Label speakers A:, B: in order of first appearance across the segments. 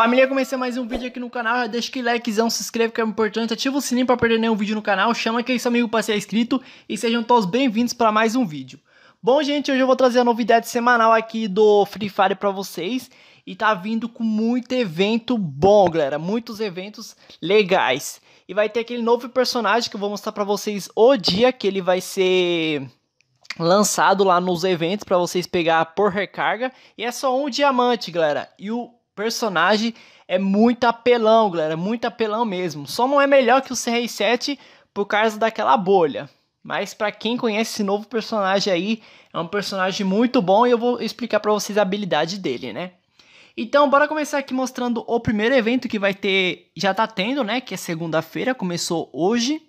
A: Família, comecei mais um vídeo aqui no canal, deixa aquele likezão, se inscreve que é importante, ativa o sininho para perder nenhum vídeo no canal, chama aquele é seu amigo para ser inscrito e sejam todos bem-vindos para mais um vídeo. Bom, gente, hoje eu vou trazer a novidade semanal aqui do Free Fire para vocês e tá vindo com muito evento bom, galera, muitos eventos legais. E vai ter aquele novo personagem que eu vou mostrar para vocês o dia que ele vai ser lançado lá nos eventos para vocês pegar por recarga e é só um diamante, galera. E o personagem é muito apelão, galera, muito apelão mesmo. Só não é melhor que o CR7 por causa daquela bolha. Mas para quem conhece esse novo personagem aí, é um personagem muito bom e eu vou explicar para vocês a habilidade dele, né? Então, bora começar aqui mostrando o primeiro evento que vai ter, já tá tendo, né, que é segunda-feira, começou hoje.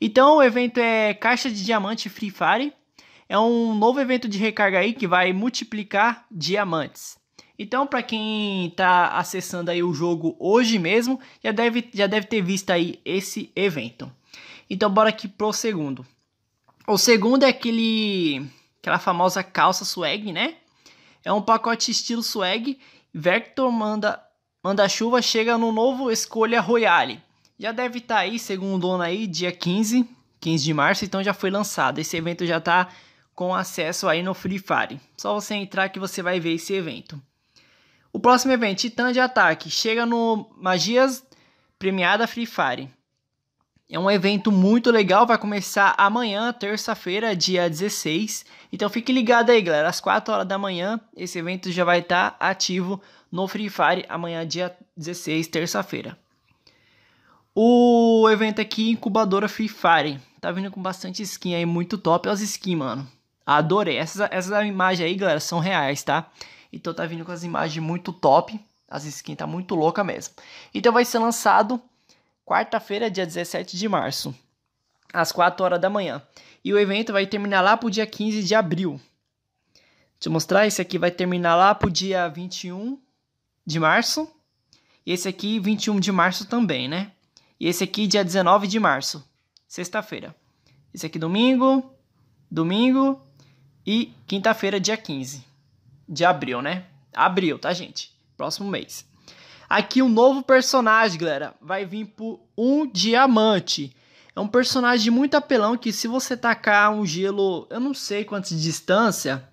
A: Então, o evento é Caixa de Diamante Free Fire. É um novo evento de recarga aí que vai multiplicar diamantes. Então, para quem está acessando aí o jogo hoje mesmo, já deve, já deve ter visto aí esse evento. Então, bora aqui pro segundo. O segundo é aquele aquela famosa calça swag, né? É um pacote estilo swag. Vector manda manda chuva chega no novo escolha Royale. Já deve estar tá aí, segundo ano aí, dia 15, 15 de março, então já foi lançado. Esse evento já está com acesso aí no Free Fire. Só você entrar que você vai ver esse evento. O próximo evento, Titã de Ataque, chega no Magias Premiada Free Fire. É um evento muito legal, vai começar amanhã, terça-feira, dia 16. Então fique ligado aí, galera. Às 4 horas da manhã, esse evento já vai estar tá ativo no Free Fire amanhã, dia 16, terça-feira. O evento aqui, incubadora Free Fire. Tá vindo com bastante skin aí, muito top. as skins, mano. Adorei. Essas, essas imagens aí, galera, são reais, tá? Então tá vindo com as imagens muito top. As skins tá muito louca mesmo. Então vai ser lançado quarta-feira, dia 17 de março, às 4 horas da manhã. E o evento vai terminar lá pro dia 15 de abril. Deixa eu mostrar, esse aqui vai terminar lá pro dia 21 de março. E esse aqui 21 de março também, né? E esse aqui dia 19 de março, sexta-feira. Esse aqui domingo, domingo e quinta-feira dia 15 de abril, né? Abril, tá, gente? Próximo mês. Aqui um novo personagem, galera. Vai vir por um diamante. É um personagem muito apelão que se você tacar um gelo, eu não sei quanto de distância,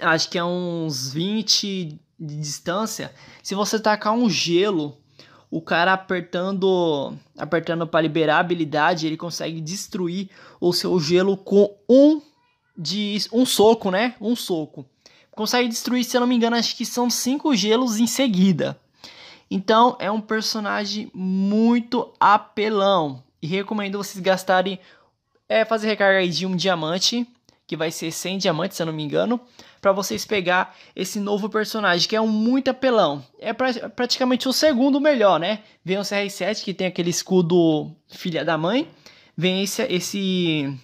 A: acho que é uns 20 de distância. Se você tacar um gelo, o cara apertando, apertando para liberar a habilidade, ele consegue destruir o seu gelo com um de um soco, né? Um soco consegue destruir, se eu não me engano, acho que são cinco gelos em seguida. Então é um personagem muito apelão. E recomendo vocês gastarem. É fazer recarga de um diamante. Que vai ser 100 diamantes, se eu não me engano. Para vocês pegar esse novo personagem. Que é um muito apelão. É pra, é praticamente o segundo melhor, né? Vem o CR7 que tem aquele escudo filha da mãe. Vem esse, esse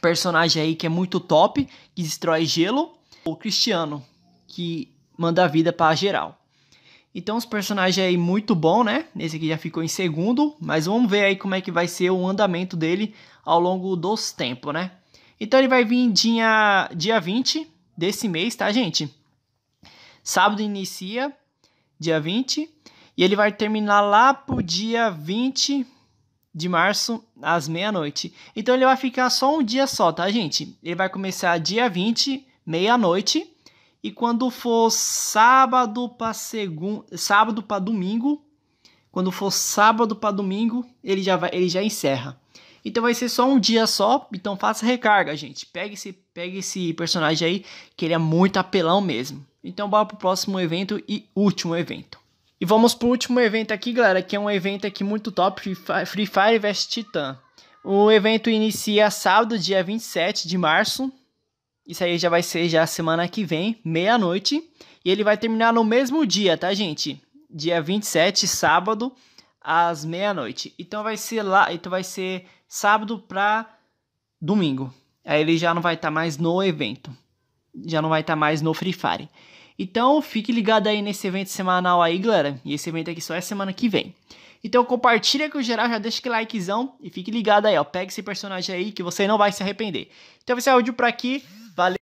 A: personagem aí que é muito top. Que destrói gelo o Cristiano, que manda a vida para geral. Então os personagens aí muito bom, né? Esse aqui já ficou em segundo, mas vamos ver aí como é que vai ser o andamento dele ao longo dos tempos, né? Então ele vai vir dia, dia 20 desse mês, tá, gente? Sábado inicia, dia 20, e ele vai terminar lá pro dia 20 de março, às meia-noite. Então ele vai ficar só um dia só, tá, gente? Ele vai começar dia 20 meia-noite. E quando for sábado para segun... sábado para domingo, quando for sábado para domingo, ele já vai, ele já encerra. Então vai ser só um dia só, então faça recarga, gente. Pegue esse, pegue esse personagem aí, que ele é muito apelão mesmo. Então bora pro próximo evento e último evento. E vamos pro último evento aqui, galera, que é um evento aqui muito top, Free Fire vs Titan. O evento inicia sábado, dia 27 de março, isso aí já vai ser já semana que vem, meia-noite. E ele vai terminar no mesmo dia, tá, gente? Dia 27, sábado, às meia-noite. Então vai ser lá, então vai ser sábado pra domingo. Aí ele já não vai estar tá mais no evento. Já não vai estar tá mais no Free Fire. Então fique ligado aí nesse evento semanal aí, galera. E esse evento aqui só é semana que vem. Então compartilha com o geral, já deixa aquele likezão e fique ligado aí, ó. Pega esse personagem aí que você não vai se arrepender. Então esse é o vídeo por aqui. Valeu!